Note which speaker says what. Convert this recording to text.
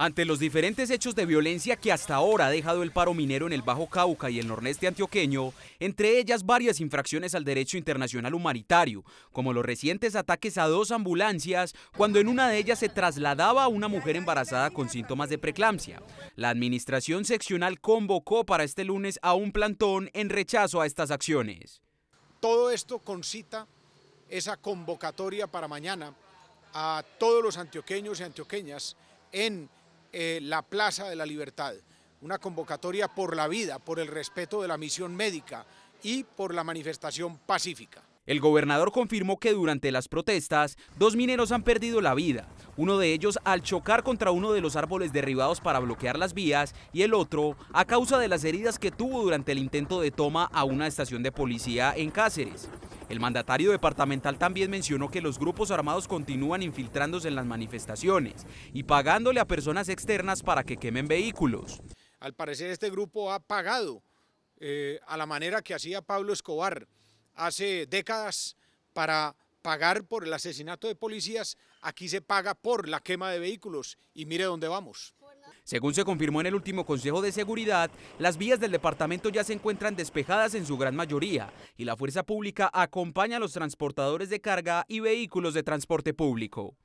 Speaker 1: Ante los diferentes hechos de violencia que hasta ahora ha dejado el paro minero en el Bajo Cauca y el Nordeste antioqueño, entre ellas varias infracciones al derecho internacional humanitario, como los recientes ataques a dos ambulancias cuando en una de ellas se trasladaba a una mujer embarazada con síntomas de preeclampsia. La administración seccional convocó para este lunes a un plantón en rechazo a estas acciones.
Speaker 2: Todo esto concita esa convocatoria para mañana a todos los antioqueños y antioqueñas en eh, la Plaza de la Libertad, una convocatoria por la vida, por el respeto de la misión médica y por la manifestación pacífica.
Speaker 1: El gobernador confirmó que durante las protestas, dos mineros han perdido la vida, uno de ellos al chocar contra uno de los árboles derribados para bloquear las vías y el otro a causa de las heridas que tuvo durante el intento de toma a una estación de policía en Cáceres. El mandatario departamental también mencionó que los grupos armados continúan infiltrándose en las manifestaciones y pagándole a personas externas para que quemen vehículos.
Speaker 2: Al parecer este grupo ha pagado eh, a la manera que hacía Pablo Escobar hace décadas para pagar por el asesinato de policías, aquí se paga por la quema de vehículos y mire dónde vamos. Según se confirmó en el último Consejo de Seguridad, las vías del departamento ya se
Speaker 1: encuentran despejadas en su gran mayoría y la fuerza pública acompaña a los transportadores de carga y vehículos de transporte público.